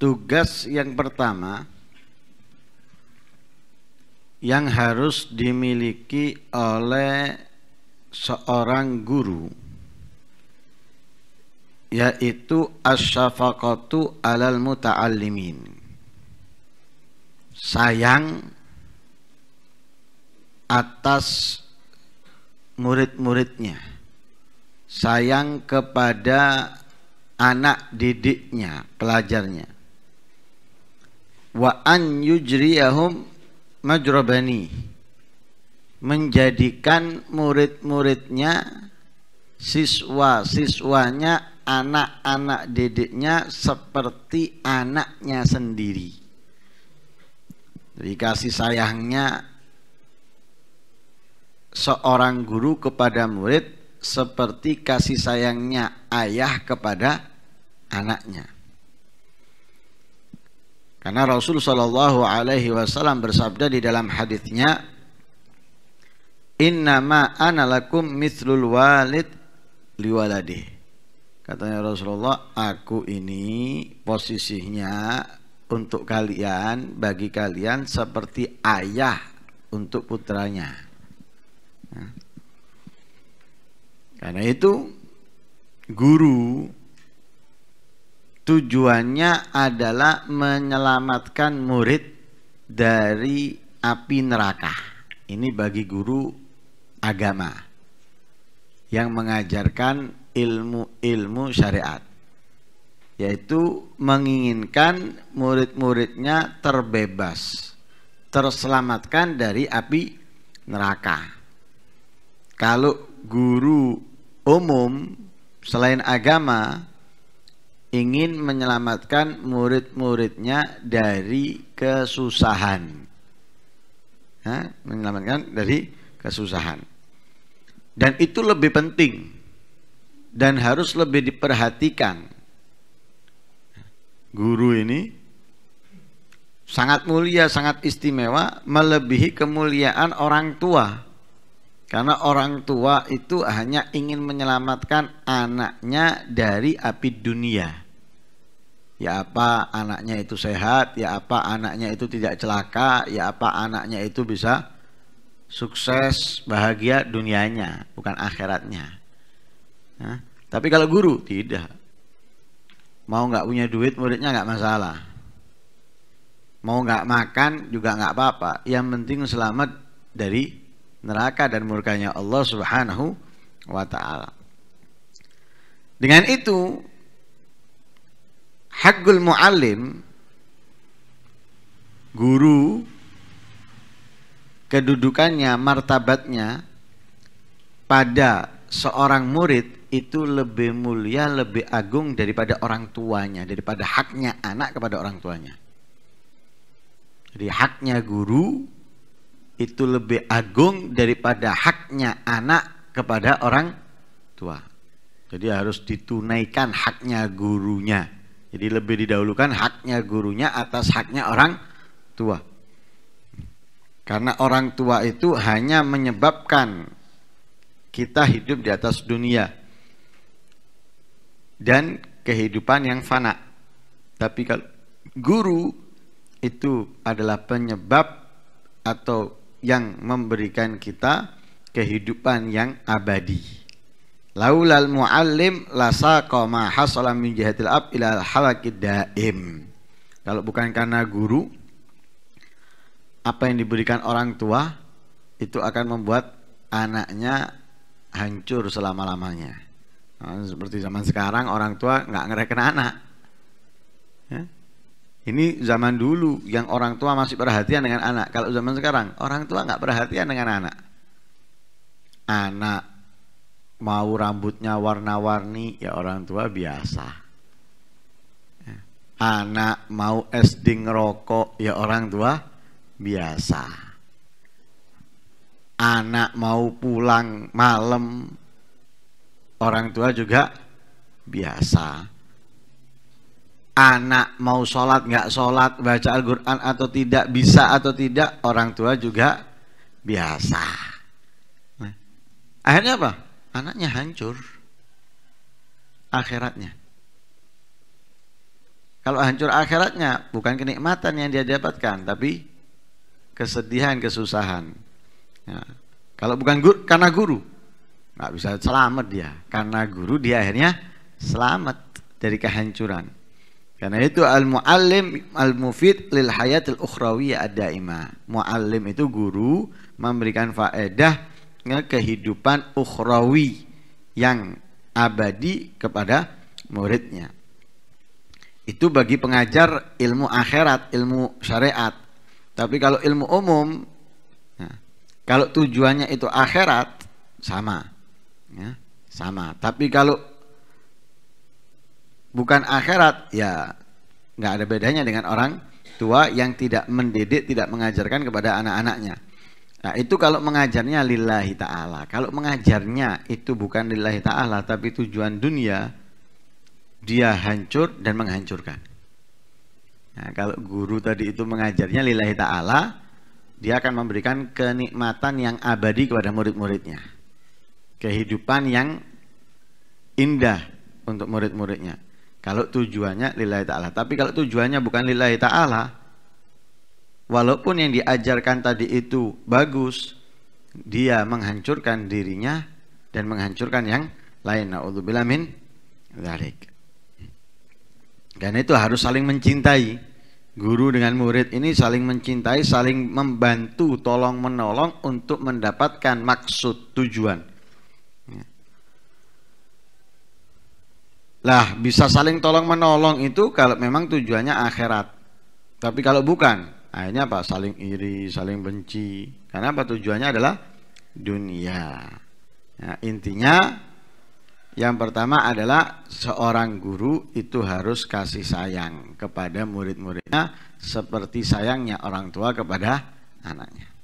tugas yang pertama yang harus dimiliki oleh seorang guru yaitu asyafaqatu alal muta'allimin sayang atas murid-muridnya sayang kepada anak didiknya pelajarnya wa an yujriyahum majrabani menjadikan murid-muridnya siswa-siswanya anak-anak didiknya seperti anaknya sendiri dikasih sayangnya seorang guru kepada murid seperti kasih sayangnya ayah kepada anaknya karena Rasul Shallallahu Alaihi Wasallam bersabda di dalam hadisnya, Inna ma analakum mislul walid liwaladi. Katanya Rasulullah, aku ini posisinya untuk kalian, bagi kalian seperti ayah untuk putranya. Ya. Karena itu guru tujuannya adalah menyelamatkan murid dari api neraka. Ini bagi guru agama yang mengajarkan ilmu-ilmu syariat, yaitu menginginkan murid-muridnya terbebas, terselamatkan dari api neraka. Kalau guru umum selain agama ingin menyelamatkan murid-muridnya dari kesusahan. Menyelamatkan dari kesusahan. Dan itu lebih penting dan harus lebih diperhatikan. Guru ini sangat mulia, sangat istimewa, melebihi kemuliaan orang tua. Karena orang tua itu hanya ingin menyelamatkan anaknya dari api dunia. Ya apa anaknya itu sehat, ya apa anaknya itu tidak celaka, ya apa anaknya itu bisa sukses, bahagia dunianya, bukan akhiratnya. Nah, tapi kalau guru tidak. Mau nggak punya duit muridnya nggak masalah. Mau nggak makan juga nggak apa-apa. Yang penting selamat dari neraka dan murkanya Allah Subhanahu wa taala. Dengan itu hakul muallim guru kedudukannya martabatnya pada seorang murid itu lebih mulia lebih agung daripada orang tuanya daripada haknya anak kepada orang tuanya jadi haknya guru itu lebih agung daripada haknya anak kepada orang tua. Jadi harus ditunaikan haknya gurunya. Jadi lebih didahulukan haknya gurunya atas haknya orang tua. Karena orang tua itu hanya menyebabkan kita hidup di atas dunia dan kehidupan yang fana. Tapi kalau guru itu adalah penyebab atau yang memberikan kita kehidupan yang abadi. Laulal muallim lasa koma hasolam min jihatil ab ilal halakid daim. Kalau bukan karena guru, apa yang diberikan orang tua itu akan membuat anaknya hancur selama-lamanya. Nah, seperti zaman sekarang orang tua nggak ngereken anak. Ya? Ini zaman dulu yang orang tua masih perhatian dengan anak. Kalau zaman sekarang orang tua nggak perhatian dengan anak. Anak mau rambutnya warna-warni ya orang tua biasa. Ya. Anak mau es ding rokok ya orang tua biasa anak mau pulang malam orang tua juga biasa anak mau sholat nggak sholat baca Al-Quran atau tidak bisa atau tidak orang tua juga biasa akhirnya apa anaknya hancur akhiratnya kalau hancur akhiratnya bukan kenikmatan yang dia dapatkan tapi kesedihan kesusahan ya. kalau bukan guru, karena guru nggak bisa selamat dia karena guru dia akhirnya selamat dari kehancuran karena itu al-muallim al-mufid lil hayatil ukhrawiyah ad-daimah. Muallim itu guru memberikan faedah kehidupan ukhrawi yang abadi kepada muridnya. Itu bagi pengajar ilmu akhirat, ilmu syariat. Tapi kalau ilmu umum, ya, kalau tujuannya itu akhirat, sama. Ya, sama. Tapi kalau bukan akhirat, ya nggak ada bedanya dengan orang tua yang tidak mendidik, tidak mengajarkan kepada anak-anaknya. Nah, itu kalau mengajarnya lillahi ta'ala. Kalau mengajarnya itu bukan lillahi ta'ala, tapi tujuan dunia, dia hancur dan menghancurkan. Nah, kalau guru tadi itu mengajarnya lillahi ta'ala, dia akan memberikan kenikmatan yang abadi kepada murid-muridnya. Kehidupan yang indah untuk murid-muridnya. Kalau tujuannya lillahi ta'ala. Tapi kalau tujuannya bukan lillahi ta'ala, walaupun yang diajarkan tadi itu bagus, dia menghancurkan dirinya dan menghancurkan yang lain. Na'udzubillah min dharik. Karena itu harus saling mencintai. Guru dengan murid ini saling mencintai, saling membantu, tolong menolong untuk mendapatkan maksud tujuan. Lah, bisa saling tolong menolong itu kalau memang tujuannya akhirat. Tapi kalau bukan, akhirnya apa? Saling iri, saling benci. Karena apa tujuannya adalah dunia. Nah, intinya yang pertama adalah seorang guru itu harus kasih sayang kepada murid-muridnya seperti sayangnya orang tua kepada anaknya.